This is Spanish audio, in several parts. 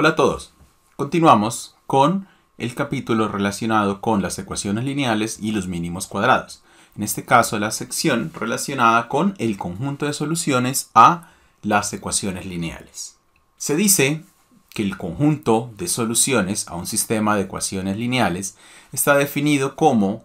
Hola a todos. Continuamos con el capítulo relacionado con las ecuaciones lineales y los mínimos cuadrados. En este caso, la sección relacionada con el conjunto de soluciones a las ecuaciones lineales. Se dice que el conjunto de soluciones a un sistema de ecuaciones lineales está definido como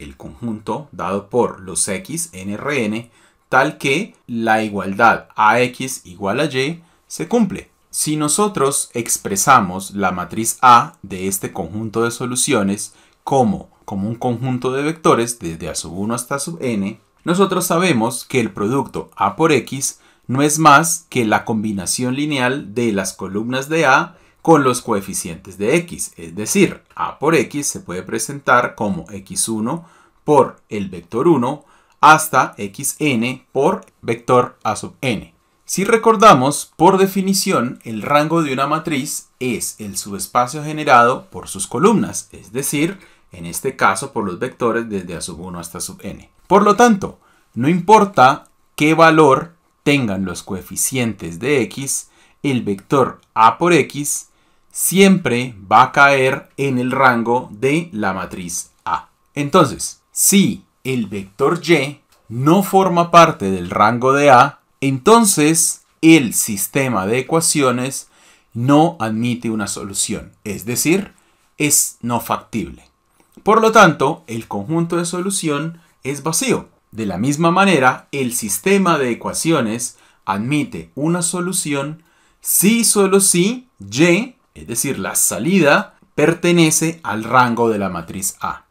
el conjunto dado por los x, n, tal que la igualdad ax igual a y se cumple. Si nosotros expresamos la matriz A de este conjunto de soluciones como, como un conjunto de vectores desde a sub 1 hasta sub n, nosotros sabemos que el producto A por X no es más que la combinación lineal de las columnas de A con los coeficientes de X, es decir, A por X se puede presentar como X1 por el vector 1 hasta Xn por vector A sub n. Si recordamos, por definición, el rango de una matriz es el subespacio generado por sus columnas, es decir, en este caso por los vectores desde a sub 1 hasta sub n. Por lo tanto, no importa qué valor tengan los coeficientes de x, el vector a por x siempre va a caer en el rango de la matriz A. Entonces, si el vector y no forma parte del rango de A, entonces el sistema de ecuaciones no admite una solución, es decir, es no factible. Por lo tanto, el conjunto de solución es vacío. De la misma manera, el sistema de ecuaciones admite una solución si solo si y, es decir, la salida, pertenece al rango de la matriz A.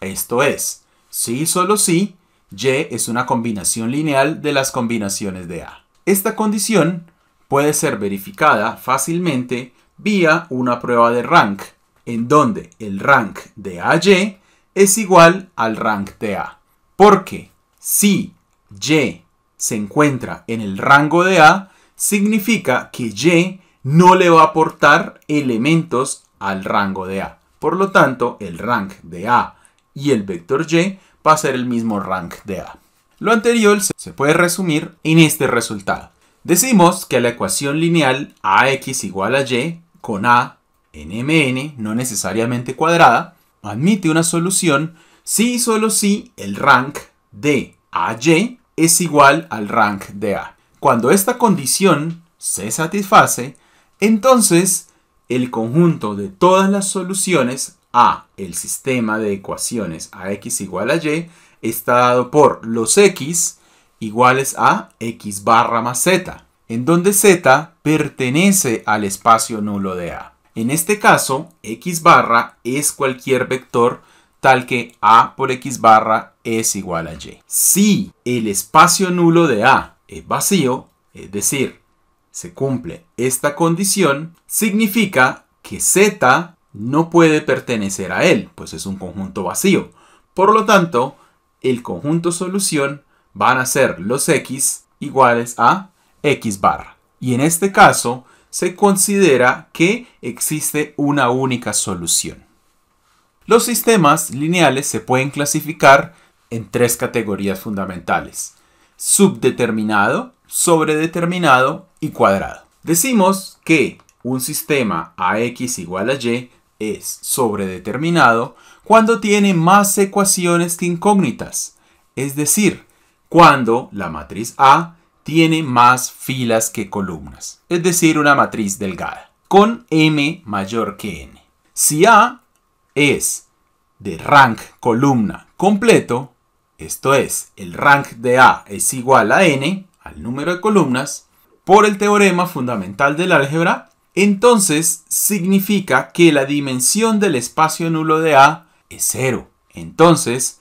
Esto es, si solo si y es una combinación lineal de las combinaciones de A. Esta condición puede ser verificada fácilmente vía una prueba de rank, en donde el rank de AY es igual al rank de A. Porque si Y se encuentra en el rango de A, significa que Y no le va a aportar elementos al rango de A. Por lo tanto, el rank de A y el vector Y va a ser el mismo rank de A. Lo anterior se puede resumir en este resultado. Decimos que la ecuación lineal AX igual a Y con A en Mn no necesariamente cuadrada admite una solución si y solo si el rank de AY es igual al rank de A. Cuando esta condición se satisface, entonces el conjunto de todas las soluciones a el sistema de ecuaciones a x igual a y está dado por los x iguales a x barra más z, en donde z pertenece al espacio nulo de A. En este caso, x barra es cualquier vector tal que A por x barra es igual a y. Si el espacio nulo de A es vacío, es decir, se cumple esta condición, significa que z no puede pertenecer a él, pues es un conjunto vacío. Por lo tanto, el conjunto solución van a ser los x iguales a x barra. Y en este caso, se considera que existe una única solución. Los sistemas lineales se pueden clasificar en tres categorías fundamentales. Subdeterminado, sobredeterminado y cuadrado. Decimos que un sistema ax igual a y es sobredeterminado cuando tiene más ecuaciones que incógnitas, es decir, cuando la matriz A tiene más filas que columnas, es decir, una matriz delgada, con m mayor que n. Si A es de rank columna completo, esto es, el rank de A es igual a n, al número de columnas, por el teorema fundamental del álgebra, entonces significa que la dimensión del espacio nulo de A es cero. Entonces,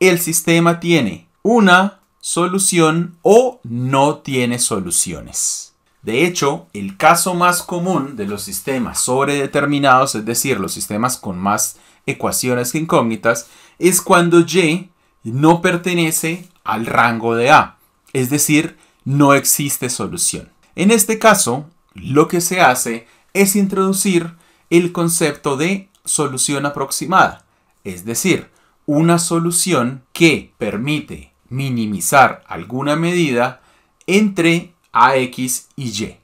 el sistema tiene una solución o no tiene soluciones. De hecho, el caso más común de los sistemas sobredeterminados, es decir, los sistemas con más ecuaciones que incógnitas, es cuando Y no pertenece al rango de A, es decir, no existe solución. En este caso, lo que se hace es introducir el concepto de solución aproximada, es decir, una solución que permite minimizar alguna medida entre AX y Y,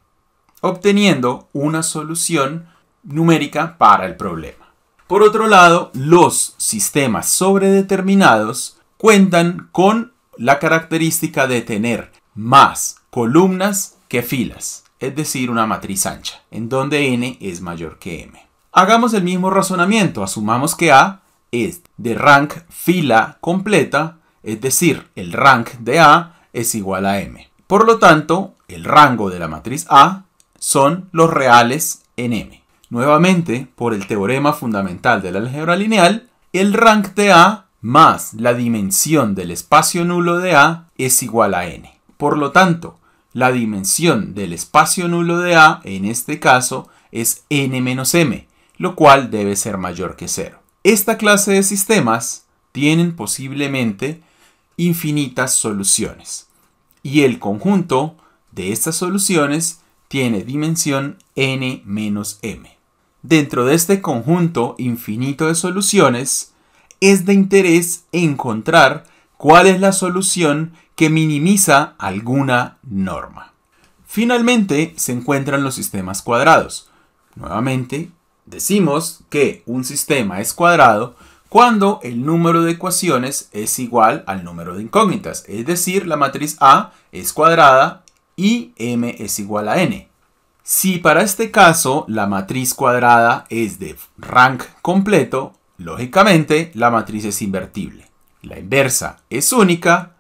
obteniendo una solución numérica para el problema. Por otro lado, los sistemas sobredeterminados cuentan con la característica de tener más columnas que filas es decir, una matriz ancha, en donde n es mayor que m. Hagamos el mismo razonamiento, asumamos que A es de rank fila completa, es decir, el rank de A es igual a m. Por lo tanto, el rango de la matriz A son los reales en M. Nuevamente, por el teorema fundamental de la álgebra lineal, el rank de A más la dimensión del espacio nulo de A es igual a n. Por lo tanto, la dimensión del espacio nulo de A, en este caso, es n-m, lo cual debe ser mayor que 0. Esta clase de sistemas tienen posiblemente infinitas soluciones y el conjunto de estas soluciones tiene dimensión n-m. Dentro de este conjunto infinito de soluciones, es de interés encontrar cuál es la solución que minimiza alguna norma. Finalmente se encuentran los sistemas cuadrados. Nuevamente, decimos que un sistema es cuadrado cuando el número de ecuaciones es igual al número de incógnitas, es decir, la matriz A es cuadrada y m es igual a n. Si para este caso la matriz cuadrada es de rank completo, lógicamente la matriz es invertible. La inversa es única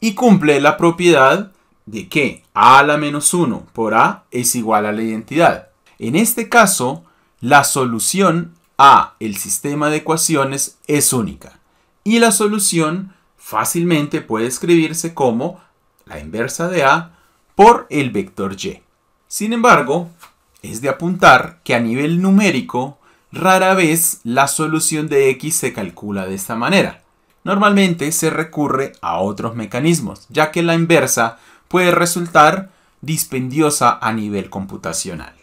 y cumple la propiedad de que a a la menos 1 por a es igual a la identidad. En este caso, la solución a el sistema de ecuaciones es única y la solución fácilmente puede escribirse como la inversa de a por el vector y. Sin embargo, es de apuntar que a nivel numérico, rara vez la solución de x se calcula de esta manera normalmente se recurre a otros mecanismos, ya que la inversa puede resultar dispendiosa a nivel computacional.